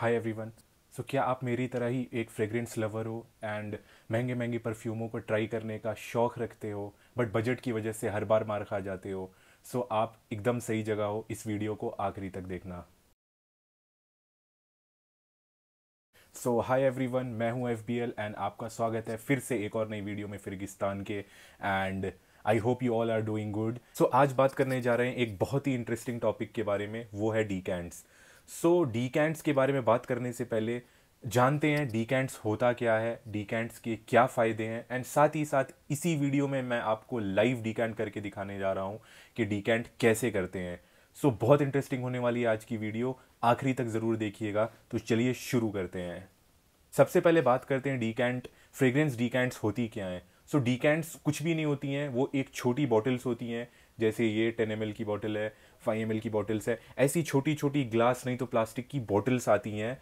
Hi everyone so क्या आप मेरी तरह ही एक फ्रेग्रेंस लवर हो एंड महंगे महंगे परफ्यूमों को ट्राई करने का शौक़ रखते हो बट बजट की वजह से हर बार मार खा जाते हो सो so, आप एकदम सही जगह हो इस वीडियो को आखिरी तक देखना सो हाय एवरीवन मैं हूं एफ एंड आपका स्वागत है फिर से एक और नई वीडियो में फिरगिस्तान के and I hope you all are doing good so आज बात करने जा रहे हैं एक बहुत ही इंटरेस्टिंग टॉपिक के बारे में वो है decants so decants के बारे में बात करने से पहले जानते हैं डी कैंट्स होता क्या है डी कैंट्स के क्या फ़ायदे हैं एंड साथ ही साथ इसी वीडियो में मैं आपको लाइव डी कैंट करके दिखाने जा रहा हूँ कि डी कैंट कैसे करते हैं सो so, बहुत इंटरेस्टिंग होने वाली है आज की वीडियो आखिरी तक ज़रूर देखिएगा तो चलिए शुरू करते हैं सबसे पहले बात करते हैं डी कैंट फ्रेग्रेंस कैंट्स होती क्या हैं सो so, कैंट्स कुछ भी नहीं होती हैं वो एक छोटी बॉटल्स होती हैं जैसे ये टेन एम की बॉटल है फाइव एम की बॉटल्स है ऐसी छोटी छोटी ग्लास नहीं तो प्लास्टिक की बॉटल्स आती हैं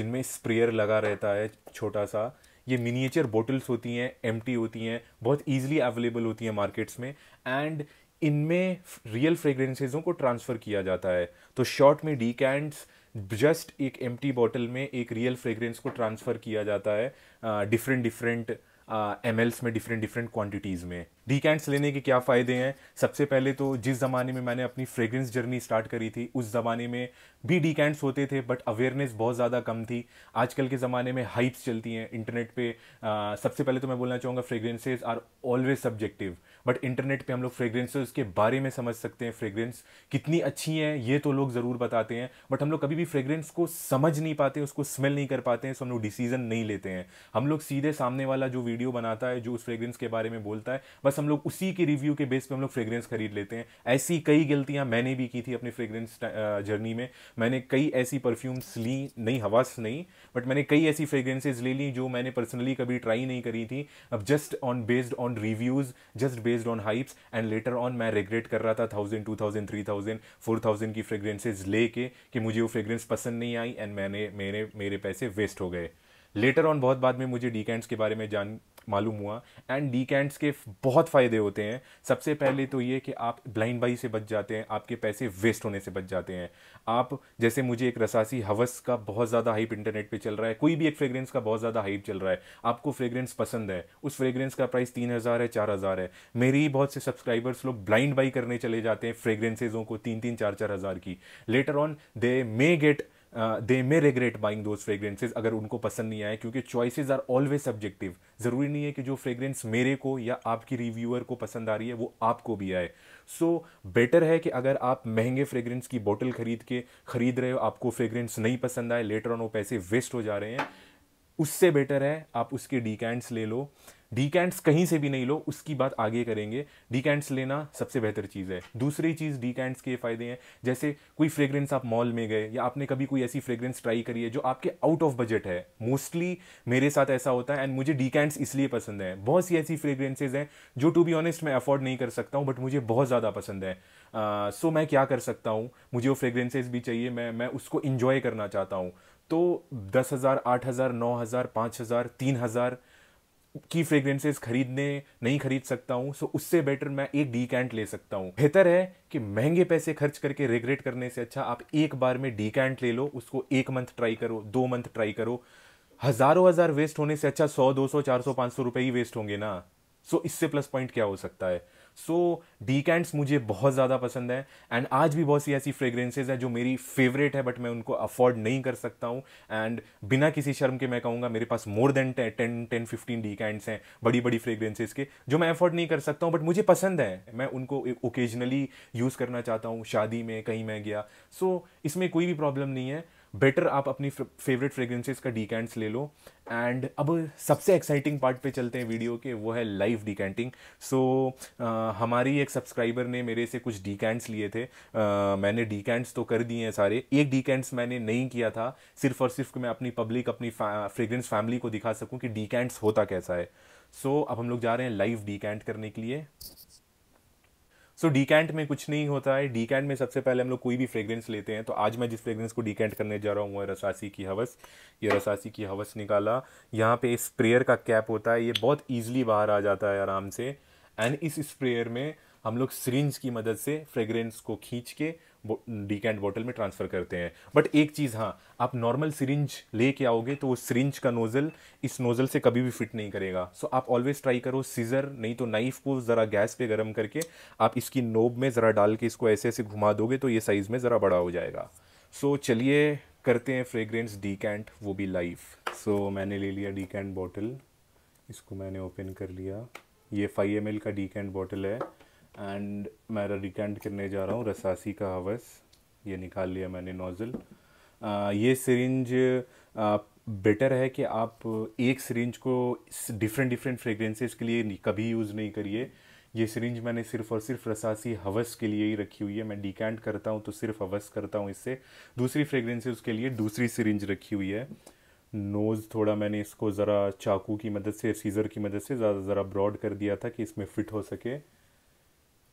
जिनमें स्प्रेयर लगा रहता है छोटा सा ये मिनिएचर बॉटल्स होती हैं एम होती हैं बहुत ईजिली अवेलेबल होती हैं मार्केट्स में एंड इनमें रियल फ्रेगरेंसेजों को ट्रांसफ़र किया जाता है तो शॉर्ट में डी कैंड्स जस्ट एक एम बॉटल में एक रियल फ्रेगरेंस को ट्रांसफ़र किया जाता है डिफरेंट डिफरेंट एम में डिफरेंट डिफरेंट क्वान्टिटीज़ में डी कैंट्स लेने के क्या फ़ायदे हैं सबसे पहले तो जिस ज़माने में मैंने अपनी फ्रेगरेंस जर्नी स्टार्ट करी थी उस ज़माने में भी डी कैंट्स होते थे बट अवेयरनेस बहुत ज़्यादा कम थी आजकल के ज़माने में हाइप्स चलती हैं इंटरनेट पे आ, सबसे पहले तो मैं बोलना चाहूँगा fragrances are always subjective but internet पे हम लोग फ्रेगरेंसेज के बारे में समझ सकते हैं फ्रेगरेंस कितनी अच्छी हैं ये तो लोग ज़रूर बताते हैं बट हम लोग कभी भी फ्रेगरेंस को समझ नहीं पाते उसको स्मेल नहीं कर पाते हैं सो हम लोग डिसीजन नहीं लेते हैं हम लोग सीधे सामने वाला जो वीडियो बनाता है जो उस फ्रेगरेंस के बारे में बोलता है बस बस हम लोग उसी के रिव्यू के बेस पे हम लोग फ्रेग्रेंस खरीद लेते हैं ऐसी कई गलतियाँ मैंने भी की थी अपनी फ्रेग्रेंस जर्नी में मैंने कई ऐसी परफ्यूम्स ली नहीं हवास नहीं बट मैंने कई ऐसी फ्रेग्रेंसेज ले ली जो मैंने पर्सनली कभी ट्राई नहीं करी थी अब just on based on reviews just based on hypes and later on मैं रिग्रेट कर रहा था thousand two thousand three thousand four thousand की फ्रेग्रेंसेज ले के कि मुझे वो फ्रेग्रेंस पसंद नहीं आई एंड मैंने मेरे मेरे पैसे वेस्ट हो गए लेटर ऑन बहुत बाद में मुझे डीकैंड्स के बारे में जान मालूम हुआ एंड डी कैंट्स के बहुत फ़ायदे होते हैं सबसे पहले तो ये कि आप ब्लाइंड बाई से बच जाते हैं आपके पैसे वेस्ट होने से बच जाते हैं आप जैसे मुझे एक रसासी हवस का बहुत ज़्यादा हाइप इंटरनेट पे चल रहा है कोई भी एक फ्रेगरेंस का बहुत ज़्यादा हाइप चल रहा है आपको फ्रेगरेंस पसंद है उस फ्रेगरेंस का प्राइस तीन हज़ार है चार हज़ार है मेरे ही बहुत से सब्सक्राइबर्स लोग ब्लाइंड बाई करने चले जाते हैं फ्रेगरेंसेजों को तीन तीन चार चार हज़ार की later on they may get they may regret buying those fragrances अगर उनको पसंद नहीं आए क्योंकि चॉइसेज आर ऑलवेज सब्जेक्टिव ज़रूरी नहीं है कि जो फ्रेग्रेंस मेरे को या आपकी रिव्यूअर को पसंद आ रही है वो आपको भी आए सो so, बेटर है कि अगर आप महंगे फ्रेग्रेंस की बॉटल खरीद के ख़रीद रहे हो आपको फ्रेग्रेंस नहीं पसंद आए लेटर ऑन वो पैसे वेस्ट हो जा रहे हैं उससे बेटर है आप उसके डिकैंड्स ले लो डी कैंट्स कहीं से भी नहीं लो उसकी बात आगे करेंगे डी कैंट्स लेना सबसे बेहतर चीज़ है दूसरी चीज़ डी कैंट्स के फ़ायदे हैं जैसे कोई फ्रेग्रेंस आप मॉल में गए या आपने कभी कोई ऐसी फ्रेग्रेंस ट्राई करी है जो आपके आउट ऑफ बजट है मोस्टली मेरे साथ ऐसा होता है एंड मुझे डी कैंट्स इसलिए पसंद है बहुत सी ऐसी फ्रेग्रेंसेज हैं जो टू बी ऑनेस्ट मैं अफोर्ड नहीं कर सकता हूँ बट मुझे बहुत ज़्यादा पसंद है सो uh, so मैं क्या कर सकता हूँ मुझे वो फ्रेग्रेंसेज भी चाहिए मैं मैं उसको इन्जॉय करना चाहता हूँ तो दस हज़ार आठ हज़ार नौ हज़ार पाँच हज़ार तीन हज़ार की फ्रेग्रेंसेस खरीदने नहीं खरीद सकता हूँ सो उससे बेटर मैं एक डी कैंट ले सकता हूँ बेहतर है कि महंगे पैसे खर्च करके रिग्रेट करने से अच्छा आप एक बार में डी कैंट ले लो उसको एक मंथ ट्राई करो दो मंथ ट्राई करो हज़ारों हज़ार वेस्ट होने से अच्छा सौ दो सौ चार सौ पाँच सौ रुपये ही वेस्ट होंगे ना सो इससे प्लस पॉइंट क्या हो सकता है सो डी कैंट्स मुझे बहुत ज़्यादा पसंद है एंड आज भी बहुत सी ऐसी फ्रेग्रेंसेज हैं जो मेरी फेवरेट है बट मैं उनको अफोर्ड नहीं कर सकता हूँ एंड बिना किसी शर्म के मैं कहूँगा मेरे पास more than ten ten fifteen decants हैं बड़ी बड़ी फ्रेग्रेंसेज के जो मैं अफोर्ड नहीं कर सकता हूँ बट मुझे पसंद है मैं उनको ओकेजनली यूज़ करना चाहता हूँ शादी में कहीं मैं गया सो so, इसमें कोई भी प्रॉब्लम नहीं है बेटर आप अपनी फेवरेट फ्रेग्रेंसेस का डिकैंट्स ले लो एंड अब सबसे एक्साइटिंग पार्ट पे चलते हैं वीडियो के वो है लाइव डिकैंटिंग सो हमारी एक सब्सक्राइबर ने मेरे से कुछ डिकैंट्स लिए थे आ, मैंने डिकैंट्स तो कर दिए हैं सारे एक डिकैंट्स मैंने नहीं किया था सिर्फ और सिर्फ मैं अपनी पब्लिक अपनी फ्रेग्रेंस फैमिली को दिखा सकूँ कि डिकैंट्स होता कैसा है सो so, अब हम लोग जा रहे हैं लाइव डिकैंट करने के लिए सो डी डीकैंट में कुछ नहीं होता है डीकैंट में सबसे पहले हम लोग कोई भी फ्रेग्रेंस लेते हैं तो आज मैं जिस फ्रेग्रेंस को डीकैंट करने जा रहा हूँ वो रसासी की हवस ये रसासी की हवस निकाला यहाँ पे स्प्रेयर का कैप होता है ये बहुत ईजिली बाहर आ जाता है आराम से एंड इस स्प्रेयर में हम लोग सरिंज की मदद से फ्रेग्रेंस को खींच के डी कैंड बॉटल में ट्रांसफ़र करते हैं बट एक चीज़ हाँ आप नॉर्मल सिरिंज ले के आओगे तो वो सिरिंज का नोज़ल इस नोज़ल से कभी भी फिट नहीं करेगा सो so, आप ऑलवेज ट्राई करो सीज़र नहीं तो नाइफ़ को ज़रा गैस पे गर्म करके आप इसकी नोब में ज़रा डाल के इसको ऐसे ऐसे घुमा दोगे तो ये साइज़ में ज़रा बड़ा हो जाएगा सो so, चलिए करते हैं फ्रेगरेंस डी कैंट वो भी लाइफ सो so, मैंने ले लिया डी कैंट बॉटल इसको मैंने ओपन कर लिया ये फाइव एम का डी कैंट बॉटल है एंड मैं रिकेंट करने जा रहा हूँ रसासी का हवस ये निकाल लिया मैंने नोज़ल ये सिरिंज बेटर है कि आप एक सिरिंज को डिफरेंट डिफरेंट फ्रेगरेंसेस के लिए कभी यूज़ नहीं करिए ये सिरिंज मैंने सिर्फ और सिर्फ रसासी हवस के लिए ही रखी हुई है मैं डिकैंट करता हूँ तो सिर्फ हवस करता हूँ इससे दूसरी फ्रेगरेंसेस के लिए दूसरी सिरिंज रखी हुई है नोज़ थोड़ा मैंने इसको ज़रा चाकू की मदद से सीज़र की मदद से ज़्यादा ज़रा ब्रॉड कर दिया था कि इसमें फिट हो सके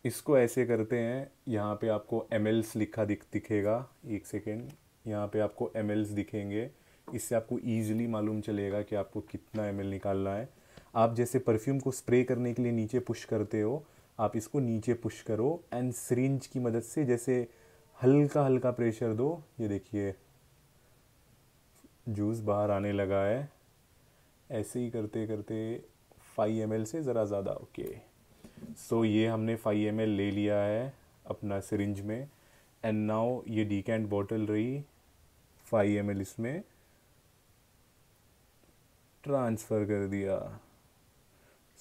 इसको ऐसे करते हैं यहाँ पे आपको एम लिखा दिख दिखेगा एक सेकेंड यहाँ पे आपको एम दिखेंगे इससे आपको ईजिली मालूम चलेगा कि आपको कितना एम निकालना है आप जैसे परफ्यूम को स्प्रे करने के लिए नीचे पुश करते हो आप इसको नीचे पुश करो एंड सरिंज की मदद से जैसे हल्का हल्का प्रेशर दो ये देखिए जूस बाहर आने लगा है ऐसे ही करते करते फाइव एम से ज़रा ज़्यादा ओके okay. सो so, ये हमने फाइव एम ले लिया है अपना सिरिंज में एंड नाउ ये डी कैंट बॉटल रही फाइव एम इसमें ट्रांसफ़र कर दिया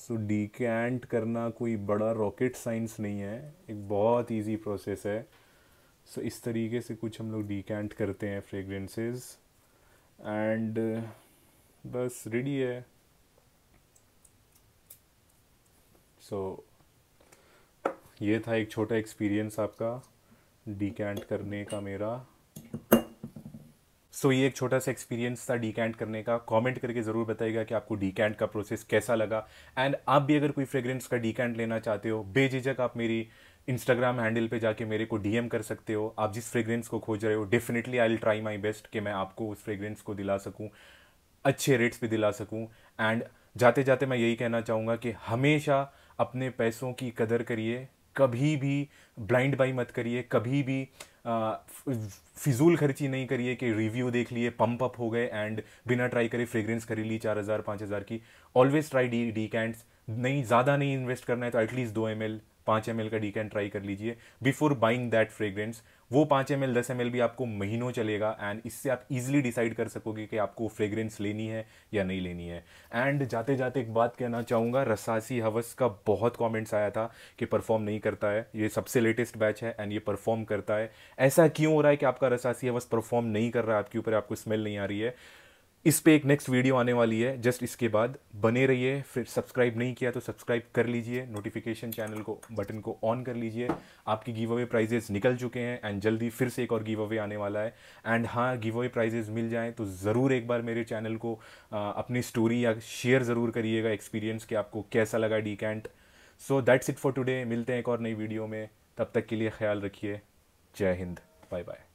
सो so, डी कैंट करना कोई बड़ा रॉकेट साइंस नहीं है एक बहुत इजी प्रोसेस है सो so, इस तरीके से कुछ हम लोग डी कैंट करते हैं फ्रेगरेंसेस एंड बस रेडी है सो so, ये था एक छोटा एक्सपीरियंस आपका डिकैंट करने का मेरा सो so, ये एक छोटा सा एक्सपीरियंस था डिकैंट करने का कमेंट करके ज़रूर बताइएगा कि आपको डिकैंट का प्रोसेस कैसा लगा एंड आप भी अगर कोई फ्रेग्रेंस का डिकैंट लेना चाहते हो बेझिझक आप मेरी इंस्टाग्राम हैंडल पे जाके मेरे को डीएम कर सकते हो आप जिस फ्रेग्रेंस को खोज रहे हो definitely I will try my best कि मैं आपको उस फ्रेग्रेंस को दिला सकूँ अच्छे रेट्स पर दिला सकूँ एंड जाते जाते मैं यही कहना चाहूँगा कि हमेशा अपने पैसों की कदर करिए कभी भी ब्लाइंड बाई मत करिए कभी भी फिजूल खर्ची नहीं करिए कि रिव्यू देख लिए पंप अप हो गए एंड बिना ट्राई करे फ्रेग्रेंस खरीद ली चार हज़ार पाँच हज़ार की always try D decants नहीं ज़्यादा नहीं इन्वेस्ट करना है तो एटलीस्ट दो एम एल पाँच एम एल का डी कैंट ट्राई कर लीजिए बिफोर बाइंग दैट फ्रेग्रेंस वो पाँच एम एल दस एम एल भी आपको महीनों चलेगा एंड इससे आप इजीली डिसाइड कर सकोगे कि आपको फ्रेग्रेंस लेनी है या नहीं लेनी है एंड जाते जाते एक बात कहना चाहूँगा रसासी हवस का बहुत कमेंट्स आया था कि परफॉर्म नहीं करता है ये सबसे लेटेस्ट बैच है एंड ये परफॉर्म करता है ऐसा क्यों हो रहा है कि आपका रसासी हवस परफॉर्म नहीं कर रहा है आपके ऊपर आपको स्मेल नहीं आ रही है इस पे एक नेक्स्ट वीडियो आने वाली है जस्ट इसके बाद बने रहिए फिर सब्सक्राइब नहीं किया तो सब्सक्राइब कर लीजिए नोटिफिकेशन चैनल को बटन को ऑन कर लीजिए आपके गिव अवे प्राइजेज निकल चुके हैं एंड जल्दी फिर से एक और गिव अवे आने वाला है एंड हाँ गिव अवे प्राइजेज मिल जाएँ तो ज़रूर एक बार मेरे चैनल को आ, अपनी स्टोरी या शेयर ज़रूर करिएगा एक्सपीरियंस कि आपको कैसा लगा decant so that's it for today मिलते हैं एक और नई वीडियो में तब तक के लिए ख्याल रखिए जय हिंद बाय बाय